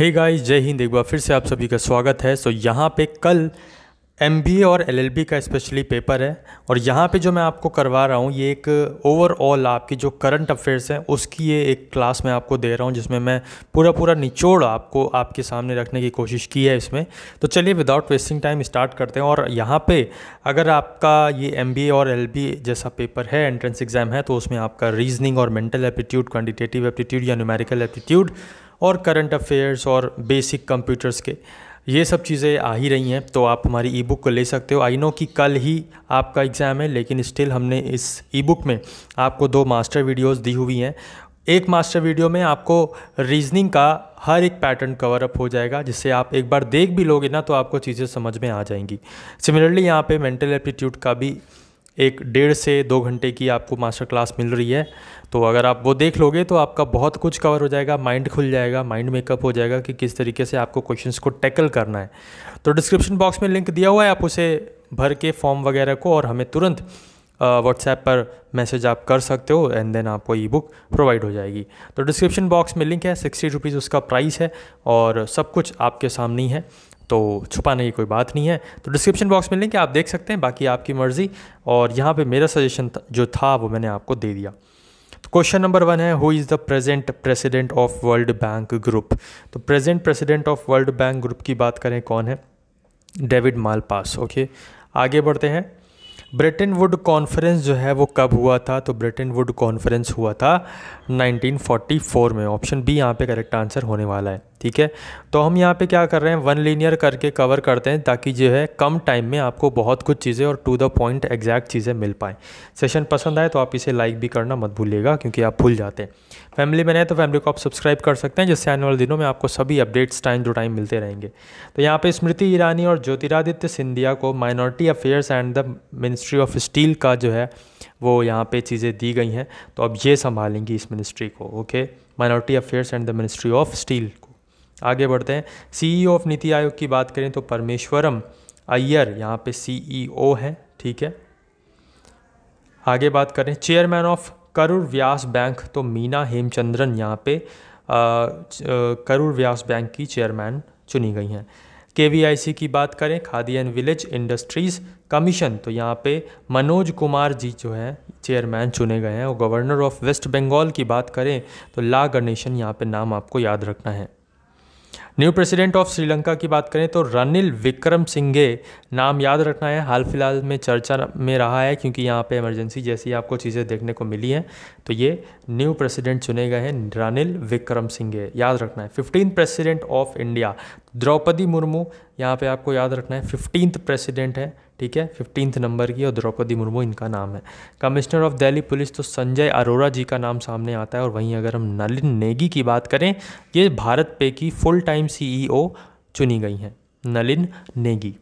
hey guys जय हिंद एक बार फिर से आप सभी का स्वागत है सो so, यहाँ पे कल एम और एल का स्पेशली पेपर है और यहाँ पे जो मैं आपको करवा रहा हूँ ये एक ओवरऑल आपकी जो करंट अफेयर्स हैं उसकी ये एक क्लास मैं आपको दे रहा हूँ जिसमें मैं पूरा पूरा निचोड़ आपको आपके सामने रखने की कोशिश की है इसमें तो चलिए विदाउट वेस्टिंग टाइम स्टार्ट करते हैं और यहाँ पे अगर आपका ये एम और एल जैसा पेपर है एंट्रेंस एग्ज़ाम है तो उसमें आपका रीजनिंग और मेंटल एप्टीट्यूड क्वान्टिटेटिव एप्टीट्यूड या न्यूमेरिकल एप्टीट्यूड और करंट अफेयर्स और बेसिक कंप्यूटर्स के ये सब चीज़ें आ ही रही हैं तो आप हमारी ई बुक को ले सकते हो आई नो कि कल ही आपका एग्ज़ाम है लेकिन स्टिल हमने इस ई बुक में आपको दो मास्टर वीडियोस दी हुई हैं एक मास्टर वीडियो में आपको रीजनिंग का हर एक पैटर्न कवर अप हो जाएगा जिससे आप एक बार देख भी लोगे ना तो आपको चीज़ें समझ में आ जाएंगी सिमिलरली यहाँ पे मेंटल एप्टीट्यूड का भी एक डेढ़ से दो घंटे की आपको मास्टर क्लास मिल रही है तो अगर आप वो देख लोगे तो आपका बहुत कुछ कवर हो जाएगा माइंड खुल जाएगा माइंड मेकअप हो जाएगा कि किस तरीके से आपको क्वेश्चंस को टैकल करना है तो डिस्क्रिप्शन बॉक्स में लिंक दिया हुआ है आप उसे भर के फॉर्म वगैरह को और हमें तुरंत व्हाट्सएप पर मैसेज आप कर सकते हो एंड देन आपको ई बुक प्रोवाइड हो जाएगी तो डिस्क्रिप्शन बॉक्स में लिंक है सिक्सटी रुपीज़ उसका प्राइस है और सब कुछ आपके सामने ही है तो छुपाने की कोई बात नहीं है तो डिस्क्रिप्शन बॉक्स में लिंक आप देख सकते हैं बाकी आपकी मर्ज़ी और यहाँ पे मेरा सजेशन जो था वो मैंने आपको दे दिया तो क्वेश्चन नंबर वन है who is the present president of World Bank group तो present president of World Bank group की बात करें कौन है डेविड मालपास ओके आगे बढ़ते हैं ब्रिटेन वुड कॉन्फ्रेंस जो है वो कब हुआ था तो ब्रिटेन वुड कॉन्फ्रेंस हुआ था 1944 में ऑप्शन बी यहाँ पे करेक्ट आंसर होने वाला है ठीक है तो हम यहाँ पे क्या कर रहे हैं वन लीनियर करके कवर करते हैं ताकि जो है कम टाइम में आपको बहुत कुछ चीज़ें और टू द पॉइंट एग्जैक्ट चीज़ें मिल पाएँ सेशन पसंद आए तो आप इसे लाइक भी करना मत भूलिएगा क्योंकि आप भूल जाते हैं फैमिली में नहीं तो फैमिली को आप सब्सक्राइब कर सकते हैं जिससे आने वाले दिनों में आपको सभी अपडेट्स टाइम टू टाइम मिलते रहेंगे तो यहाँ पर स्मृति ईरानी और ज्योतिरादित्य सिंधिया को minority affairs and the ministry of steel का जो है वो यहाँ पर चीज़ें दी गई हैं तो अब ये संभालेंगी इस मिनिस्ट्री को okay minority affairs and the ministry of steel को आगे बढ़ते हैं सीईओ ऑफ e नीति आयोग की बात करें तो परमेश्वरम अय्यर यहाँ पे सीईओ e है ठीक है आगे बात करें chairman of Karur Vysya bank तो मीना हेमचंद्रन यहाँ पे करूर व्यास बैंक की चेयरमैन चुनी गई हैं के की बात करें Khadi and village industries commission तो यहाँ पे मनोज कुमार जी जो हैं चेयरमैन चुने गए हैं और गवर्नर ऑफ वेस्ट बंगाल की बात करें तो ला गणेशन यहाँ पे नाम आपको याद रखना है न्यू प्रेसिडेंट ऑफ श्रीलंका की बात करें तो रनिल विक्रम सिंघे नाम याद रखना है हाल फिलहाल में चर्चा में रहा है क्योंकि यहाँ पे इमरजेंसी जैसी आपको चीज़ें देखने को मिली हैं तो ये न्यू प्रेसिडेंट चुने गए हैं रनिल विक्रम सिंघे याद रखना है fifteen president of India Droupadi Murmu यहाँ पे आपको याद रखना है फिफ्टींथ प्रेसिडेंट है ठीक है फिफ्टींथ नंबर की और द्रौपदी मुर्मू इनका नाम है कमिश्नर ऑफ दिल्ली पुलिस तो संजय अरोरा जी का नाम सामने आता है और वहीं अगर हम नलिन नेगी की बात करें ये भारत पे की फुल टाइम सीईओ चुनी गई हैं नलिन नेगी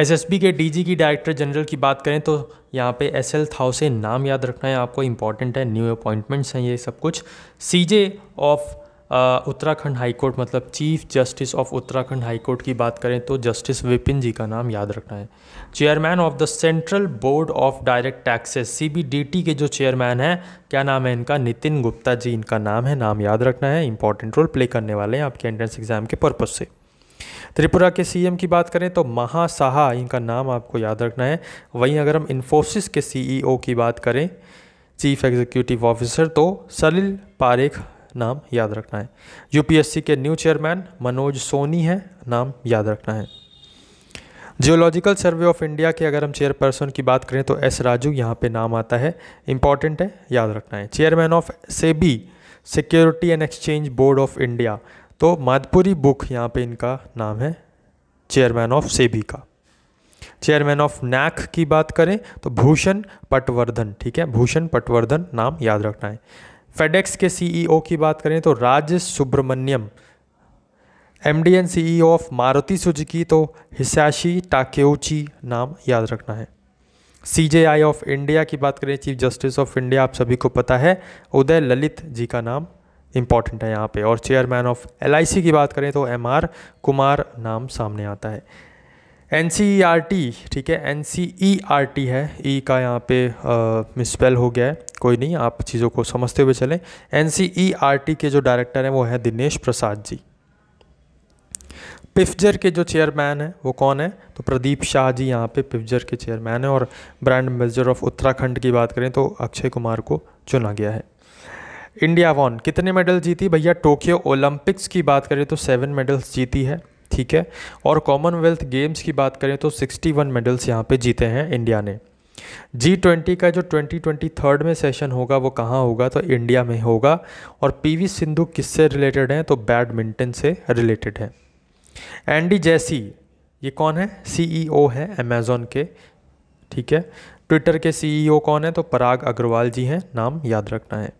एसएसबी के डीजी की डायरेक्टर जनरल की बात करें तो यहाँ पे एस एल थाउसे नाम याद रखना है आपको इंपॉर्टेंट है न्यू अपॉइंटमेंट्स हैं ये सब कुछ सीजे ऑफ उत्तराखंड हाईकोर्ट मतलब chief justice of Uttarakhand high court की बात करें तो जस्टिस विपिन जी का नाम याद रखना है chairman of the central board of direct taxes CBDT के जो चेयरमैन हैं क्या नाम है इनका नितिन गुप्ता जी इनका नाम है नाम याद रखना है इंपॉर्टेंट रोल प्ले करने वाले हैं आपके एंट्रेंस एग्जाम के पर्पज़ से त्रिपुरा के सीएम की बात करें तो महासाहा इनका नाम आपको याद रखना है वहीं अगर हम इन्फोसिस के सीईओ e की बात करें चीफ एग्जीक्यूटिव ऑफिसर तो सलिल पारेख नाम याद रखना है यूपीएससी के न्यू चेयरमैन मनोज सोनी हैं नाम याद रखना है जियोलॉजिकल सर्वे ऑफ इंडिया के अगर हम चेयरपर्सन की बात करें तो एस राजू यहाँ पे नाम आता है इंपॉर्टेंट है याद रखना है chairman of SEBI security and exchange board of India तो माधपुरी बुक यहाँ पे इनका नाम है चेयरमैन ऑफ सेबी का चेयरमैन ऑफ नैक की बात करें तो भूषण पटवर्धन ठीक है भूषण पटवर्धन नाम याद रखना है फेडेक्स के सीईओ e की बात करें तो Raj Subramaniam M D N C of Maruti Suzuki तो हिसाशी टाकेउची नाम याद रखना है सी जे आई ऑफ इंडिया की बात करें चीफ जस्टिस ऑफ इंडिया आप सभी को पता है उदय ललित जी का नाम इम्पॉर्टेंट है यहाँ पे और chairman of L I C की बात करें तो एम आर कुमार नाम सामने आता है N C E R T ठीक है N C E R T है ई e का यहाँ पे मिसपेल हो गया है कोई नहीं आप चीज़ों को समझते हुए चलें एन e के जो डायरेक्टर हैं वो हैं दिनेश प्रसाद जी पिफजर के जो चेयरमैन हैं वो कौन है तो प्रदीप शाह जी यहाँ पे पिफजर के चेयरमैन हैं और ब्रांड एम्बेसडर ऑफ उत्तराखंड की बात करें तो अक्षय कुमार को चुना गया है इंडिया वॉन कितने मेडल जीती भैया टोक्यो ओलंपिक्स की बात करें तो सेवन मेडल्स जीती है ठीक है और कॉमनवेल्थ गेम्स की बात करें तो वन मेडल्स यहाँ पर जीते हैं इंडिया ने जी ट्वेंटी का जो ट्वेंटी ट्वेंटी थर्ड में सेशन होगा वो कहाँ होगा तो इंडिया में होगा और पीवी सिंधु किससे रिलेटेड हैं तो बैडमिंटन से रिलेटेड हैं एंडी जैसी ये कौन है सीईओ है अमेजोन के ठीक है ट्विटर के सीईओ e कौन है तो पराग अग्रवाल जी हैं नाम याद रखना है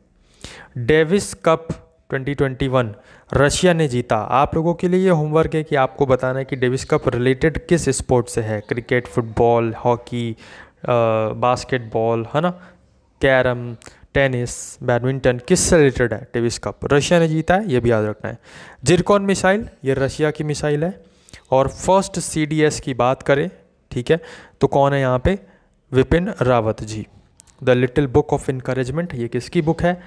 डेविस कप 2021 रशिया ने जीता आप लोगों के लिए ये होमवर्क है कि आपको बताना है कि डेविस कप रिलेटेड किस स्पोर्ट से है क्रिकेट फुटबॉल हॉकी बास्केटबॉल है ना कैरम टेनिस बैडमिंटन किससे रिलेटेड है टेविस कप रशिया ने जीता है ये भी याद रखना है जिरकॉन मिसाइल ये रशिया की मिसाइल है और फर्स्ट सी की बात करें ठीक है तो कौन है यहाँ पे Bipin Rawat ji the little book of encouragement ये किसकी बुक है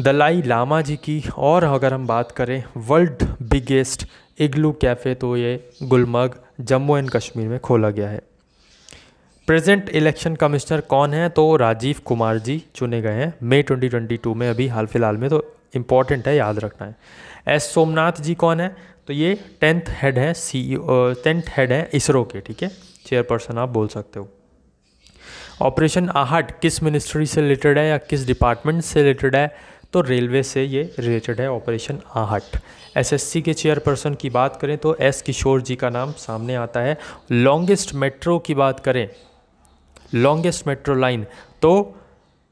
दलाई लामा जी की और अगर हम बात करें वर्ल्ड बिगेस्ट इग्लू कैफ़े तो ये गुलमर्ग जम्मू एंड कश्मीर में खोला गया है प्रेजेंट इलेक्शन कमिश्नर कौन है तो राजीव कुमार जी चुने गए हैं मई 2022 में अभी हाल फिलहाल में तो इम्पॉर्टेंट है याद रखना है एस सोमनाथ जी कौन है तो ये टेंथ हेड है सी e टेंथ हेड है इसरो के ठीक है चेयरपर्सन आप बोल सकते हो ऑपरेशन आहट किस मिनिस्ट्री से रिलेटेड है या किस डिपार्टमेंट से रिलेटेड है तो रेलवे से ये रिलेटेड है ऑपरेशन आहट एसएससी के चेयरपर्सन की बात करें तो एस किशोर जी का नाम सामने आता है लॉन्गेस्ट मेट्रो की बात करें लॉन्गेस्ट मेट्रो लाइन तो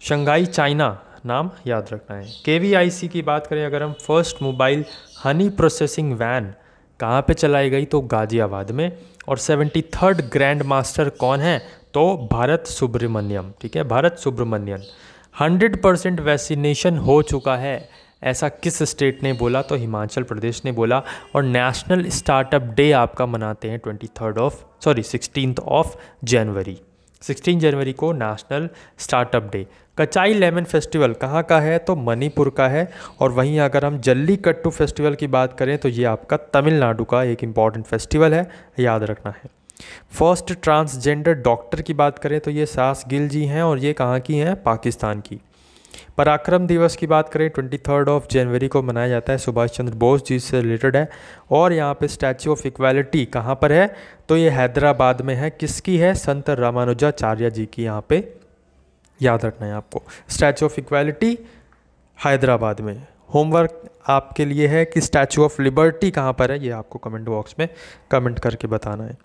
शंघाई चाइना नाम याद रखना है के की बात करें अगर हम first mobile honey processing van कहाँ पे चलाई गई तो गाजियाबाद में और सेवेंटी थर्ड ग्रैंड मास्टर कौन है तो भारत सुब्रमण्यम ठीक है Bharat Subramanian hundred percent vaccination हो चुका है ऐसा किस स्टेट ने बोला तो हिमाचल प्रदेश ने बोला और नेशनल स्टार्टअप डे आपका मनाते हैं twenty third of sorry sixteen of January sixteen January को national startup day Kachai lemon festival कहाँ का है तो मणिपुर का है और वहीं अगर हम जल्ली कट्टू फेस्टिवल की बात करें तो ये आपका तमिलनाडु का एक इम्पॉर्टेंट फेस्टिवल है याद रखना है फर्स्ट ट्रांसजेंडर डॉक्टर की बात करें तो ये सास गिल जी हैं और ये कहाँ की हैं पाकिस्तान की पराक्रम दिवस की बात करें ट्वेंटी थर्ड ऑफ जनवरी को मनाया जाता है सुभाष चंद्र बोस जी से रिलेटेड है और यहाँ पे स्टैचू ऑफ इक्वालिटी कहाँ पर है तो ये हैदराबाद में है किसकी है संत रामानुजाचार्य जी की यहाँ पे याद रखना है आपको स्टैचू ऑफ इक्वालिटी हैदराबाद में होमवर्क आपके लिए है कि स्टैचू ऑफ लिबर्टी कहाँ पर है ये आपको कमेंट बॉक्स में कमेंट करके बताना है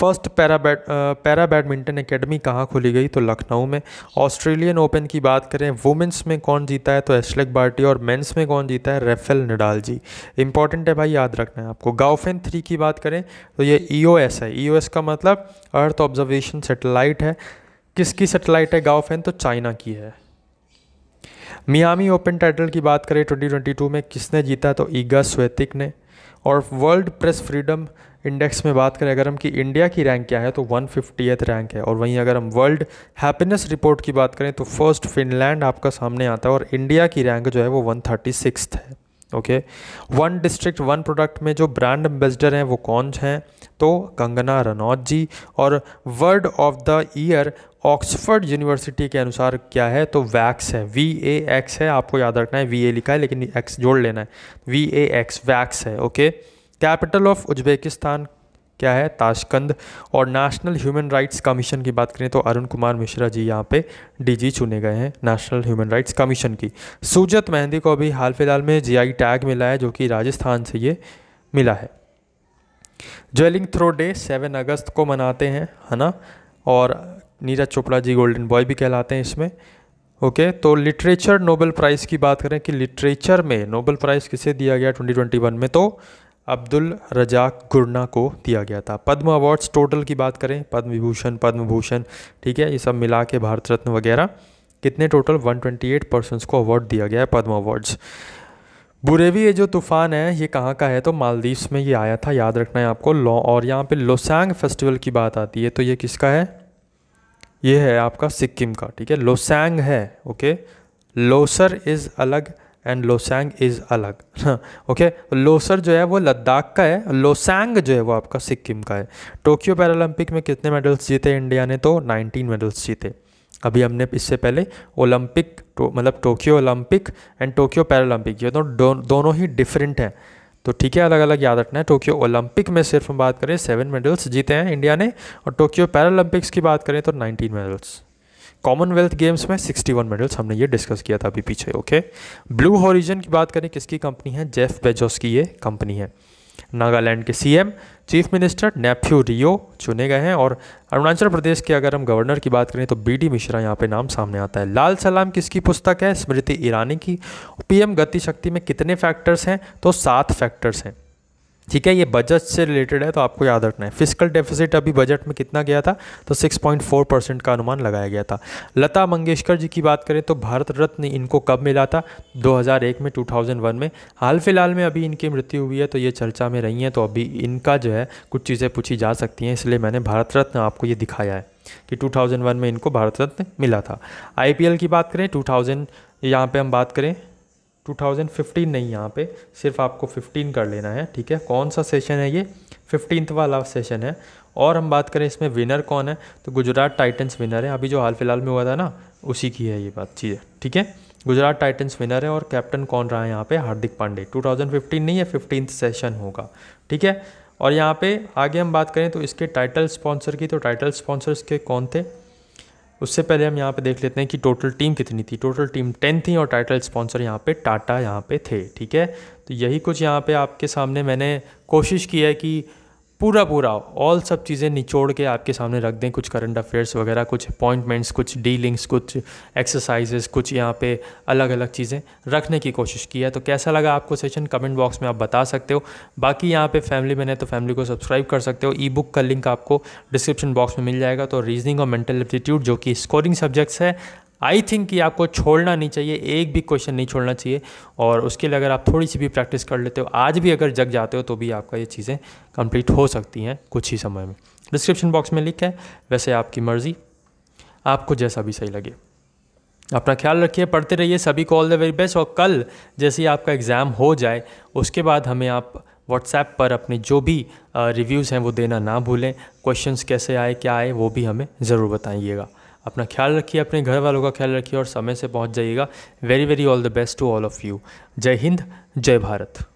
first para bad para badminton academy कहाँ खुली गई तो लखनऊ में ऑस्ट्रेलियन ओपन की बात करें वुमेंस में कौन जीता है तो एस्लेक बार्टी और मेंस में कौन जीता है रेफेल नडाल जी इंपॉर्टेंट है भाई याद रखना है आपको गाउफेन थ्री की बात करें तो ये ई e है ई e का मतलब अर्थ ऑब्जर्वेशन सेटेलाइट है किसकी सेटेलाइट है गाउफेन तो चाइना की है मियामी ओपन टाइटल की बात करें 2022 में किसने जीता तो ईगा स्वेतिक ने और वर्ल्ड प्रेस फ्रीडम इंडेक्स में बात करें अगर हम कि इंडिया की रैंक क्या है तो वन रैंक है और वहीं अगर हम वर्ल्ड हैप्पीनेस रिपोर्ट की बात करें तो फर्स्ट फिनलैंड आपका सामने आता है और इंडिया की रैंक जो है वो वन है okay one district one product में जो ब्रांड एम्बेसडर हैं वो कौन हैं तो कंगना रनौत जी और word of the year Oxford university के अनुसार क्या है तो वैक्स है वी ए एक्स है आपको याद रखना है वी ए लिखा है लेकिन एक्स जोड़ लेना है वी ए एक्स वैक्स है ओके कैपिटल ऑफ उज्बेकिस्तान क्या है ताशकंद और नेशनल ह्यूमन राइट्स कमीशन की बात करें तो अरुण कुमार मिश्रा जी यहाँ पे डीजी चुने गए हैं नेशनल ह्यूमन राइट्स कमीशन की सूजत मेहंदी को अभी हाल फिलहाल में जीआई टैग मिला है जो कि राजस्थान से ये मिला है javelin throw day seven August को मनाते हैं है ना और नीरज चोपड़ा जी गोल्डन बॉय भी कहलाते हैं इसमें ओके तो लिटरेचर नोबेल प्राइज़ की बात करें कि लिटरेचर में नोबेल प्राइज़ किसे दिया गया 2021 में तो अब्दुल रजाक गुरना को दिया गया था पद्म अवार्ड्स टोटल की बात करें पद्म विभूषण पद्म भूषण ठीक है ये सब मिला के भारत रत्न वगैरह कितने टोटल 128 पर्सन्स को अवार्ड दिया गया है पद्म अवार्ड्स बुरेवी ये जो तूफ़ान है ये कहाँ का है तो मालदीव्स में ये आया था याद रखना है आपको लॉ और यहाँ पे लोसैंग फेस्टिवल की बात आती है तो ये किसका है ये है आपका सिक्किम का ठीक है लोसैंग है ओके लोसर इज़ अलग एंड लोसैंग इज़ अलग हाँ, ओके लोसर जो है वो लद्दाख का है लोसैंग जो है वो आपका सिक्किम का है टोक्यो पैरालंपिक में कितने मेडल्स जीते इंडिया ने तो 19 मेडल्स जीते अभी हमने इससे पहले ओलंपिक तो, मतलब Tokyo Olympic and Tokyo Paralympic ये तो दोनों दोनों ही डिफरेंट हैं तो ठीक है अलग अलग याद रखना है टोक्यो ओलंपिक में सिर्फ हम बात करें सेवन मेडल्स जीते हैं इंडिया ने और टोक्यो पैरालंपिक्स की बात करें तो नाइनटीन मेडल्स कॉमनवेल्थ गेम्स में 61 मेडल्स हमने ये डिस्कस किया था अभी पीछे ओके ब्लू हॉरिजन की बात करें किसकी कंपनी है जेफ बेजोस की ये कंपनी है नागालैंड के CM chief minister Neiphiu Rio चुने गए हैं और अरुणाचल प्रदेश के अगर हम गवर्नर की बात करें तो बीडी मिश्रा यहाँ पे नाम सामने आता है लाल सलाम किसकी पुस्तक है स्मृति ईरानी की पीएम गतिशक्ति में कितने फैक्टर्स हैं तो सात फैक्टर्स हैं ठीक है ये बजट से रिलेटेड है तो आपको याद रखना है फिजिकल डेफिसिट अभी बजट में कितना गया था तो 6.4 परसेंट का अनुमान लगाया गया था लता मंगेशकर जी की बात करें तो भारत रत्न इनको कब मिला था 2001 में 2001 में हाल फिलहाल में अभी इनकी मृत्यु हुई है तो ये चर्चा में रही हैं तो अभी इनका जो है कुछ चीज़ें पूछी जा सकती हैं इसलिए मैंने भारत रत्न आपको ये दिखाया है कि 2001 में इनको भारत रत्न मिला था आईपीएल की बात करें 2000 यहाँ पे हम बात करें 2015 नहीं यहाँ पे सिर्फ आपको 15 कर लेना है ठीक है कौन सा सेशन है ये फिफ्टींथ वाला सेशन है और हम बात करें इसमें विनर कौन है तो गुजरात टाइटन्स विनर है अभी जो हाल फिलहाल में हुआ था ना उसी की है ये बात चीज़ ठीक है गुजरात टाइटन्स विनर है और कैप्टन कौन रहा है यहाँ पे हार्दिक पांडे 2015 नहीं है फिफ्टींथ सेशन होगा ठीक है और यहाँ पे आगे हम बात करें तो इसके टाइटल स्पॉन्सर की तो टाइटल स्पॉन्सर्स के कौन थे उससे पहले हम यहाँ पे देख लेते हैं कि टोटल टीम कितनी थी टोटल टीम टेन थी और टाइटल स्पॉन्सर यहाँ पे टाटा यहाँ पे थे ठीक है तो यही कुछ यहाँ पे आपके सामने मैंने कोशिश की है कि पूरा पूरा ऑल सब चीज़ें निचोड़ के आपके सामने रख दें कुछ करंट अफेयर्स वगैरह कुछ अपॉइंटमेंट्स कुछ डीलिंग्स कुछ एक्सरसाइजेस कुछ यहाँ पे अलग अलग चीज़ें रखने की कोशिश की है तो कैसा लगा आपको सेशन कमेंट बॉक्स में आप बता सकते हो बाकी यहाँ पे फैमिली में है तो फैमिली को सब्सक्राइब कर सकते हो ई बुक का लिंक आपको डिस्क्रिप्शन बॉक्स में मिल जाएगा तो रीजनिंग और मेंटल एप्टीट्यूड जो कि स्कोरिंग सब्जेक्ट्स है आई थिंक कि आपको छोड़ना नहीं चाहिए एक भी क्वेश्चन नहीं छोड़ना चाहिए और उसके लिए अगर आप थोड़ी सी भी प्रैक्टिस कर लेते हो आज भी अगर जग जाते हो तो भी आपका ये चीज़ें कंप्लीट हो सकती हैं कुछ ही समय में डिस्क्रिप्शन बॉक्स में लिख है वैसे आपकी मर्ज़ी आपको जैसा भी सही लगे अपना ख्याल रखिए पढ़ते रहिए सभी को ऑल द वेरी बेस्ट और कल जैसे ही आपका एग्ज़ाम हो जाए उसके बाद हमें आप व्हाट्सएप पर अपने जो भी रिव्यूज़ हैं वो देना ना भूलें क्वेश्चंस कैसे आए क्या आए वो भी हमें ज़रूर बताइएगा अपना ख्याल रखिए अपने घर वालों का ख्याल रखिए और समय से पहुँच जाइएगा very very all the best to all of you Jai Hind जय भारत